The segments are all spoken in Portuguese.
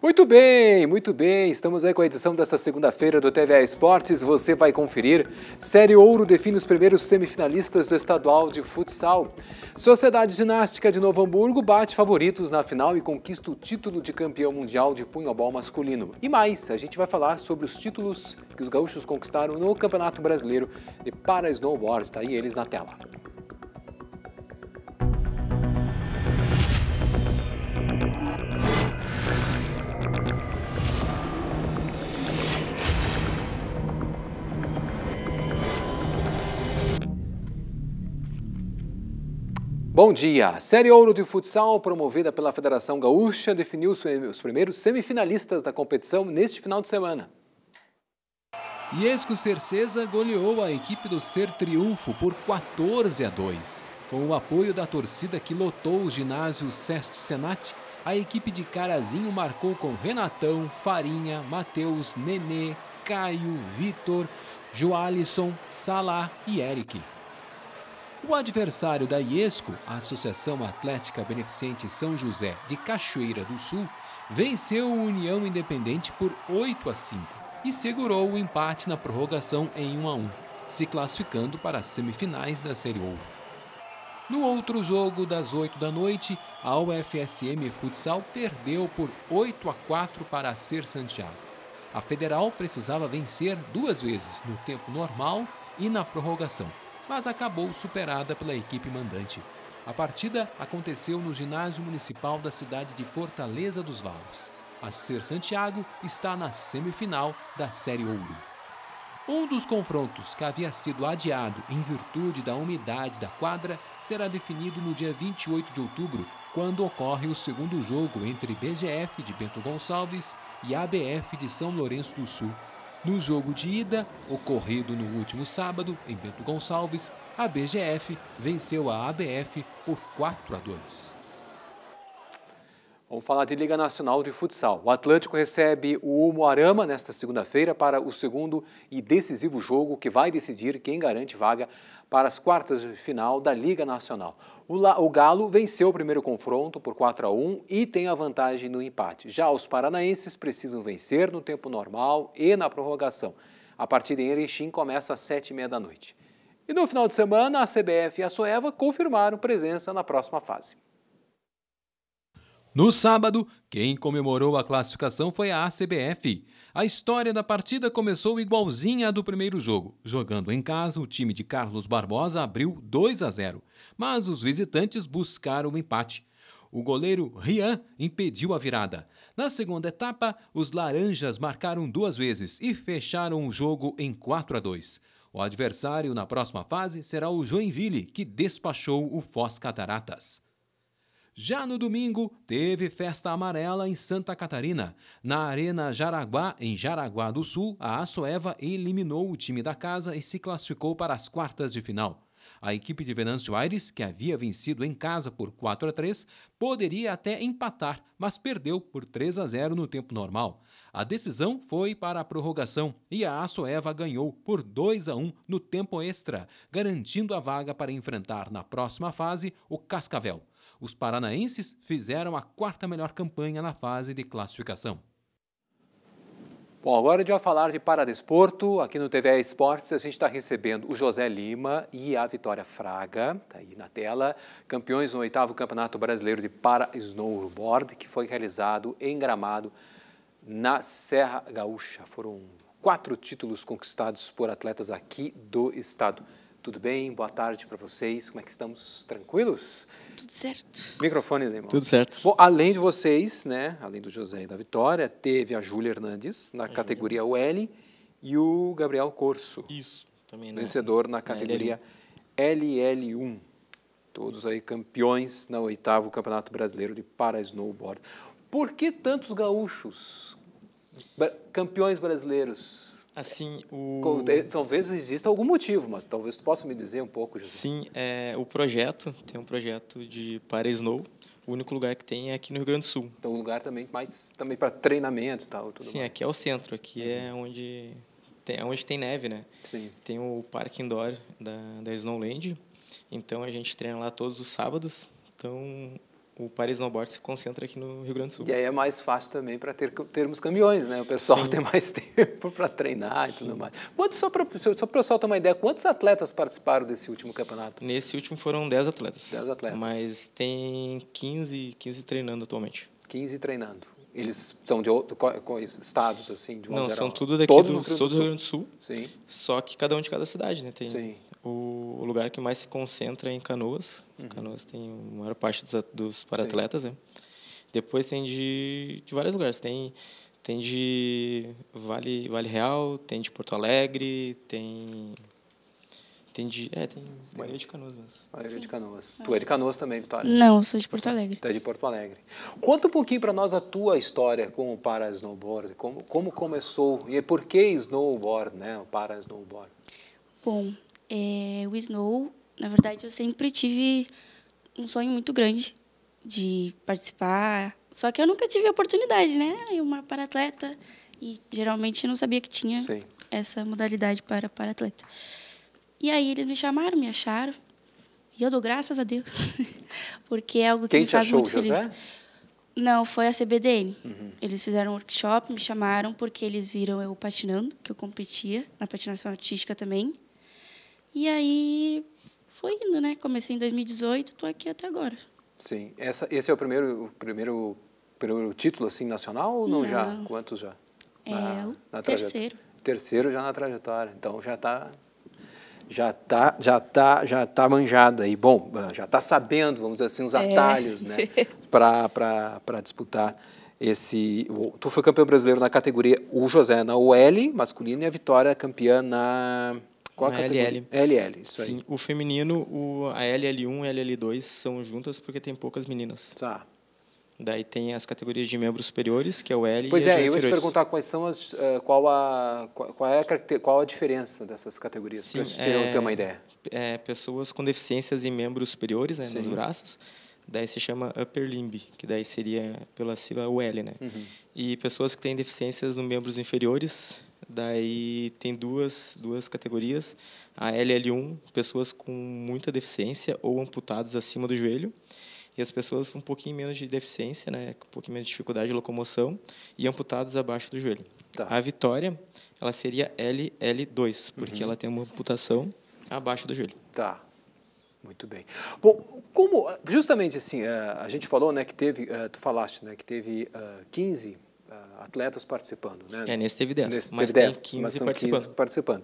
Muito bem, muito bem. Estamos aí com a edição desta segunda-feira do TVA Esportes. Você vai conferir. Série Ouro define os primeiros semifinalistas do estadual de futsal. Sociedade Ginástica de Novo Hamburgo bate favoritos na final e conquista o título de campeão mundial de punhobol masculino. E mais, a gente vai falar sobre os títulos que os gaúchos conquistaram no Campeonato Brasileiro de Para Snowboard. Está aí eles na tela. Bom dia! A Série Ouro de Futsal, promovida pela Federação Gaúcha, definiu os primeiros semifinalistas da competição neste final de semana. Iesco Cercesa goleou a equipe do Ser Triunfo por 14 a 2. Com o apoio da torcida que lotou o ginásio Sest Senat, a equipe de Carazinho marcou com Renatão, Farinha, Matheus, Nenê, Caio, Vitor, Joalisson, Salá e Eric. O adversário da IESCO, a Associação Atlética Beneficente São José de Cachoeira do Sul, venceu o União Independente por 8 a 5 e segurou o empate na prorrogação em 1 a 1, se classificando para as semifinais da Série Ouro. No outro jogo, das 8 da noite, a UFSM Futsal perdeu por 8 a 4 para a Ser Santiago. A Federal precisava vencer duas vezes, no tempo normal e na prorrogação mas acabou superada pela equipe mandante. A partida aconteceu no ginásio municipal da cidade de Fortaleza dos Valos. A Ser Santiago está na semifinal da Série Ouro. Um dos confrontos que havia sido adiado em virtude da umidade da quadra será definido no dia 28 de outubro, quando ocorre o segundo jogo entre BGF de Bento Gonçalves e ABF de São Lourenço do Sul, no jogo de ida, ocorrido no último sábado, em Bento Gonçalves, a BGF venceu a ABF por 4 a 2. Vamos falar de Liga Nacional de Futsal. O Atlântico recebe o Moarama nesta segunda-feira para o segundo e decisivo jogo que vai decidir quem garante vaga para as quartas de final da Liga Nacional. O, La o Galo venceu o primeiro confronto por 4 a 1 e tem a vantagem no empate. Já os paranaenses precisam vencer no tempo normal e na prorrogação. A partida em Erechim começa às 7h30 da noite. E no final de semana, a CBF e a Soeva confirmaram presença na próxima fase. No sábado, quem comemorou a classificação foi a ACBF. A história da partida começou igualzinha à do primeiro jogo. Jogando em casa, o time de Carlos Barbosa abriu 2 a 0, mas os visitantes buscaram o um empate. O goleiro Rian impediu a virada. Na segunda etapa, os laranjas marcaram duas vezes e fecharam o jogo em 4 a 2. O adversário na próxima fase será o Joinville, que despachou o Foz Cataratas. Já no domingo, teve festa amarela em Santa Catarina. Na Arena Jaraguá, em Jaraguá do Sul, a Assoeva eliminou o time da casa e se classificou para as quartas de final. A equipe de Venâncio Aires, que havia vencido em casa por 4 a 3, poderia até empatar, mas perdeu por 3 a 0 no tempo normal. A decisão foi para a prorrogação e a Assoeva ganhou por 2 a 1 no tempo extra, garantindo a vaga para enfrentar na próxima fase o Cascavel os paranaenses fizeram a quarta melhor campanha na fase de classificação. Bom, agora a gente vai falar de paradesporto. Aqui no TV Esportes a gente está recebendo o José Lima e a Vitória Fraga, tá aí na tela, campeões no oitavo Campeonato Brasileiro de Para Snowboard, que foi realizado em Gramado, na Serra Gaúcha. Foram quatro títulos conquistados por atletas aqui do estado. Tudo bem? Boa tarde para vocês. Como é que estamos? Tranquilos? Tudo certo. Microfones, irmão. Tudo certo. Bom, além de vocês, né? Além do José e da Vitória, teve a Júlia Hernandes na a categoria UL e o Gabriel Corso. Isso, também. Né? Vencedor na categoria LL1. LL1. Todos aí campeões na oitavo Campeonato Brasileiro de Para Snowboard. Por que tantos gaúchos, campeões brasileiros? Assim, o... Talvez exista algum motivo, mas talvez tu possa me dizer um pouco. Sim, é, o projeto, tem um projeto de para Snow, o único lugar que tem é aqui no Rio Grande do Sul. Então, um lugar também mais também para treinamento e tal. Sim, mais. aqui é o centro, aqui é uhum. onde tem, é onde tem neve, né? Sim. Tem o parque indoor da, da Snowland, então a gente treina lá todos os sábados, então o Paris Snowboard se concentra aqui no Rio Grande do Sul. E aí é mais fácil também para ter, termos caminhões, né? O pessoal Sim. tem mais tempo para treinar e tudo mais. só para o pessoal ter uma ideia, quantos atletas participaram desse último campeonato? Nesse último foram 10 atletas. 10 atletas. Mas tem 15, 15 treinando atualmente. 15 treinando. Eles são de outros estados, assim, de Não, geral. são tudo daqui todos do, do, Rio do do Rio Grande do Sul. Sim. Só que cada um de cada cidade, né? Tem, Sim o lugar que mais se concentra em Canoas. Uhum. Canoas tem a maior parte dos, dos paratletas, né? Depois tem de, de vários lugares. Tem, tem de Vale, vale Real, tem de Porto Alegre, tem. Tem de. É, tem Maria de Canoas mesmo. Maria Sim. de Canoas. Tu é. é de Canoas também, Vitória? Não, eu sou de Porto Alegre. Tu é de Porto Alegre. Conta um pouquinho para nós a tua história com o para snowboard. Como, como começou e por que snowboard, né? O para snowboard. Bom, é, o Snow, na verdade, eu sempre tive um sonho muito grande de participar, só que eu nunca tive a oportunidade, né? Eu uma paratleta e geralmente não sabia que tinha Sim. essa modalidade para paratleta. E aí eles me chamaram, me acharam, e eu dou graças a Deus, porque é algo que Quem me faz achou, muito feliz. José? Não, foi a CBDN. Uhum. Eles fizeram um workshop, me chamaram porque eles viram eu patinando, que eu competia na patinação artística também. E aí foi indo, né? Comecei em 2018, estou aqui até agora. Sim. Essa, esse é o primeiro, o primeiro, primeiro título assim nacional ou não, não. já? Quantos já? É na, na terceiro. Terceiro já na trajetória. Então já está já tá, já tá, já tá manjada e bom, ah, já tá sabendo, vamos dizer assim, os é. atalhos, é. né, para disputar esse. Tu foi campeão brasileiro na categoria o José na UL masculino e a Vitória é campeã na qual né, a categoria? LL. LL, isso Sim, aí. o feminino, o, a LL1 e a LL2 são juntas porque tem poucas meninas. Tá. Daí tem as categorias de membros superiores, que é o L pois e Pois é, eu ia te perguntar quais são as, eh, qual, a, qual, é a, qual a diferença dessas categorias, Sim, para é, ter uma ideia. É, pessoas com deficiências em membros superiores, né, nos braços, daí se chama upper limb, que daí seria pela sigla UL, né? Uhum. E pessoas que têm deficiências nos membros inferiores, Daí tem duas, duas categorias: a LL1, pessoas com muita deficiência ou amputados acima do joelho, e as pessoas com um pouquinho menos de deficiência, né, com um pouquinho menos de dificuldade de locomoção e amputados abaixo do joelho. Tá. A Vitória, ela seria LL2, porque uhum. ela tem uma amputação abaixo do joelho. Tá. Muito bem. Bom, como justamente assim, eh, a gente falou, né, que teve, eh, tu falaste, né, que teve 15 eh, ah, atletas participando. Né? É, nesse teve 10, nesse mas teve 10, tem 15 mas são participando. 15 participando.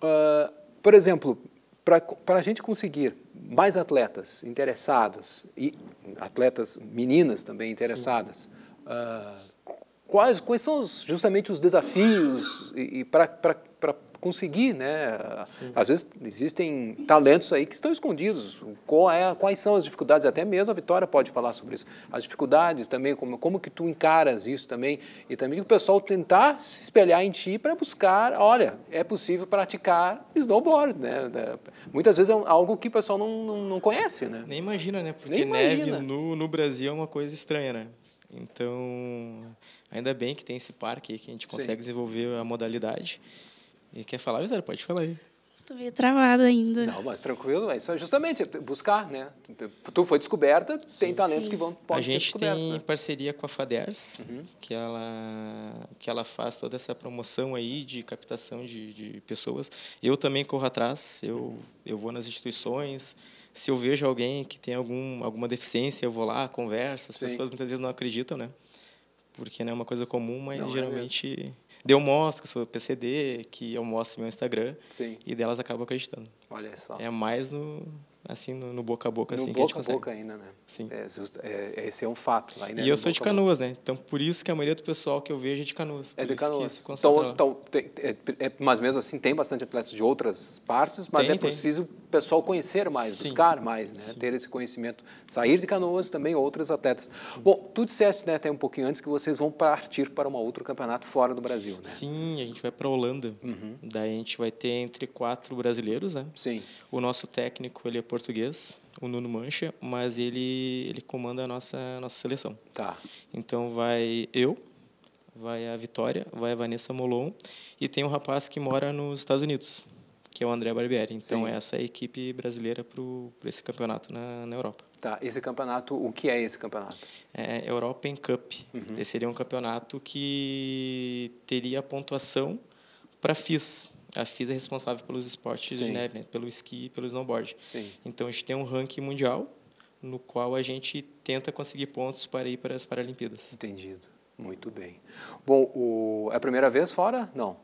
Uh, por exemplo, para a gente conseguir mais atletas interessados, e atletas meninas também interessadas, uh, quais, quais são justamente os desafios e, e para conseguir, né? Sim. Às vezes existem talentos aí que estão escondidos. É, quais são as dificuldades? Até mesmo a Vitória pode falar sobre isso. As dificuldades também, como, como que tu encaras isso também? E também o pessoal tentar se espelhar em ti para buscar, olha, é possível praticar snowboard, né? Muitas vezes é algo que o pessoal não, não, não conhece, né? Nem imagina, né? Porque imagina. neve no, no Brasil é uma coisa estranha, né? Então, ainda bem que tem esse parque que a gente consegue Sim. desenvolver a modalidade. E quer falar, Isara? Pode falar aí. Tô meio travado ainda. Não, mas tranquilo, é só justamente é buscar, né? Tu foi descoberta, tem talentos sim. que vão podem ser A gente tem né? parceria com a Faders, uhum. que ela que ela faz toda essa promoção aí de captação de, de pessoas. Eu também corro atrás, eu uhum. eu vou nas instituições, se eu vejo alguém que tem algum alguma deficiência, eu vou lá, converso, as sim. pessoas muitas vezes não acreditam, né? Porque não é uma coisa comum, mas não, é geralmente é deu mostro que sou PCD, que eu mostro meu Instagram. Sim. E delas acabam acreditando. Olha só. É mais no, assim, no, no, boca a boca. No assim, boca a, a boca ainda, né? Sim. É, é, é, esse é um fato. Lá, né? E eu sou de Canoas, né? Então, por isso que a maioria do pessoal que eu vejo é de Canoas. É de Canoas. Então, então tem, é, é, mas mesmo assim, tem bastante atletas de outras partes, mas tem, é preciso tem. o pessoal conhecer mais, Sim. buscar mais, né? Sim. Ter esse conhecimento. Sair de Canoas também outros atletas. Sim. Bom, tu disseste né, até um pouquinho antes que vocês vão partir para um outro campeonato fora do Brasil, né? Sim, a gente vai para a Holanda. Uhum. Daí a gente vai ter entre quatro brasileiros, né? Sim. O nosso técnico, ele é português, o Nuno Mancha, mas ele ele comanda a nossa a nossa seleção. Tá. Então vai eu, vai a Vitória, vai a Vanessa Molon e tem um rapaz que mora nos Estados Unidos, que é o André Barbieri. Então Sim. essa é a equipe brasileira para esse campeonato na, na Europa. Tá. Esse campeonato, o que é esse campeonato? É European Cup. Uhum. Esse seria um campeonato que teria pontuação para FIS a FISA é responsável pelos esportes Sim. de neve, né? pelo esqui e pelo snowboard. Sim. Então a gente tem um ranking mundial no qual a gente tenta conseguir pontos para ir para as Paralimpíadas. Entendido. Muito bem. Bom, o... é a primeira vez fora? Não.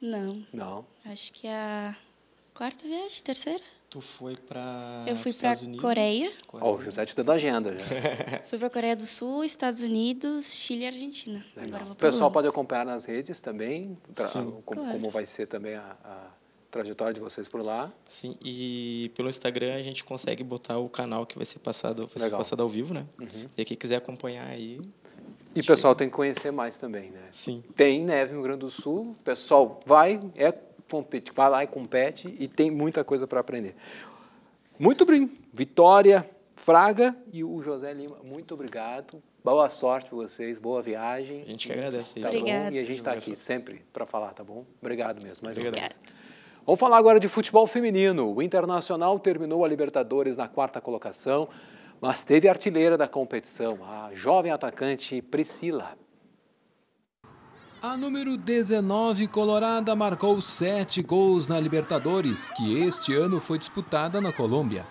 Não. Não. Acho que é a quarta viagem, terceira. Tu foi para. Eu fui para Coreia. oh, o José te dando agenda já. fui para Coreia do Sul, Estados Unidos, Chile e Argentina. o pessoal pode acompanhar nas redes também, pra, Sim, como, claro. como vai ser também a, a trajetória de vocês por lá. Sim, e pelo Instagram a gente consegue botar o canal que vai ser passado, vai ser passado ao vivo, né? Uhum. E quem quiser acompanhar aí. E o pessoal tem que conhecer mais também, né? Sim. Tem neve no Rio Grande do Sul, o pessoal vai, é compete, vai lá e compete e tem muita coisa para aprender. Muito bem, Vitória, Fraga e o José Lima, muito obrigado. Boa sorte para vocês, boa viagem. A gente que agradece. Tá Obrigada. E a gente está aqui sempre para falar, tá bom? Obrigado mesmo. Mais Obrigado. Vamos falar agora de futebol feminino. O Internacional terminou a Libertadores na quarta colocação, mas teve artilheira da competição, a jovem atacante Priscila a número 19 colorada marcou sete gols na Libertadores, que este ano foi disputada na Colômbia.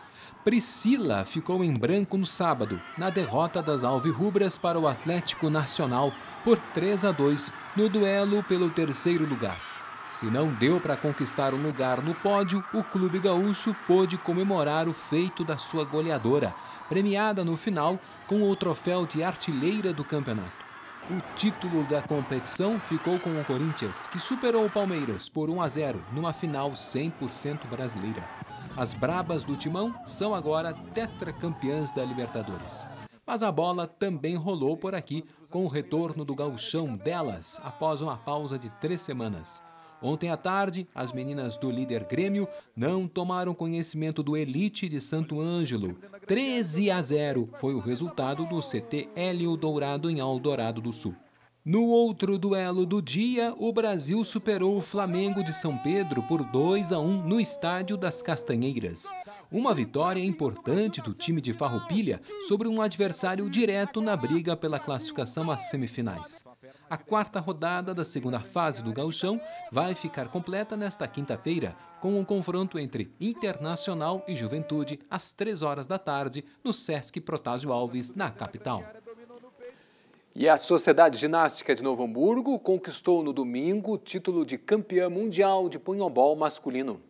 Priscila ficou em branco no sábado, na derrota das Alvirrubras para o Atlético Nacional por 3 a 2 no duelo pelo terceiro lugar. Se não deu para conquistar um lugar no pódio, o clube gaúcho pôde comemorar o feito da sua goleadora, premiada no final com o troféu de artilheira do campeonato. O título da competição ficou com o Corinthians, que superou o Palmeiras por 1 a 0 numa final 100% brasileira. As brabas do Timão são agora tetracampeãs da Libertadores. Mas a bola também rolou por aqui com o retorno do gauchão delas após uma pausa de três semanas. Ontem à tarde, as meninas do líder Grêmio não tomaram conhecimento do Elite de Santo Ângelo. 13 a 0 foi o resultado do CT Hélio Dourado em Aldorado do Sul. No outro duelo do dia, o Brasil superou o Flamengo de São Pedro por 2 a 1 no estádio das Castanheiras. Uma vitória importante do time de Farroupilha sobre um adversário direto na briga pela classificação às semifinais. A quarta rodada da segunda fase do Gauchão vai ficar completa nesta quinta-feira, com um confronto entre Internacional e Juventude às três horas da tarde no Sesc Protásio Alves, na capital. E a Sociedade Ginástica de Novo Hamburgo conquistou no domingo o título de campeã mundial de punhobol masculino.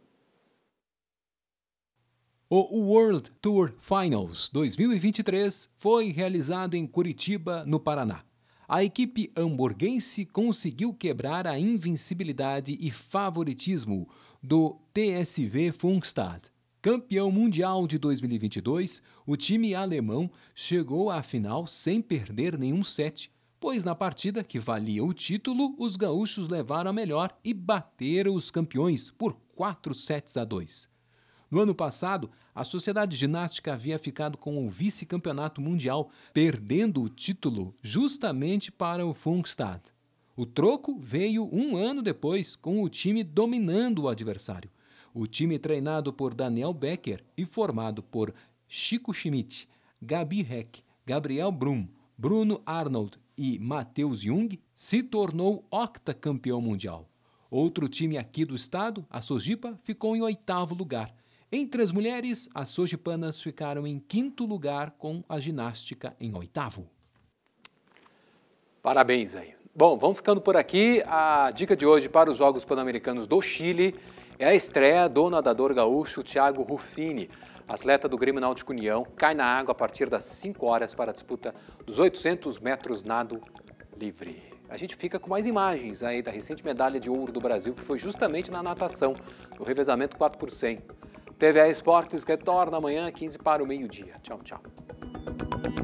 O World Tour Finals 2023 foi realizado em Curitiba, no Paraná a equipe hamburguense conseguiu quebrar a invencibilidade e favoritismo do TSV Funkstad. Campeão mundial de 2022, o time alemão chegou à final sem perder nenhum set, pois na partida que valia o título, os gaúchos levaram a melhor e bateram os campeões por 4 sets a 2. No ano passado, a Sociedade Ginástica havia ficado com o vice-campeonato mundial, perdendo o título justamente para o Funkstad. O troco veio um ano depois, com o time dominando o adversário. O time treinado por Daniel Becker e formado por Chico Schmidt, Gabi Heck, Gabriel Brum, Bruno Arnold e Matheus Jung se tornou octacampeão mundial. Outro time aqui do estado, a Sojipa, ficou em oitavo lugar, entre as mulheres, as sojipanas ficaram em quinto lugar, com a ginástica em oitavo. Parabéns aí. Bom, vamos ficando por aqui. A dica de hoje para os Jogos Pan-Americanos do Chile é a estreia do nadador gaúcho Thiago Ruffini, atleta do Grêmio Náutico União, cai na água a partir das 5 horas para a disputa dos 800 metros nado livre. A gente fica com mais imagens aí da recente medalha de ouro do Brasil, que foi justamente na natação, no revezamento 4 por 100. TVA Esportes retorna amanhã, 15 para o meio-dia. Tchau, tchau.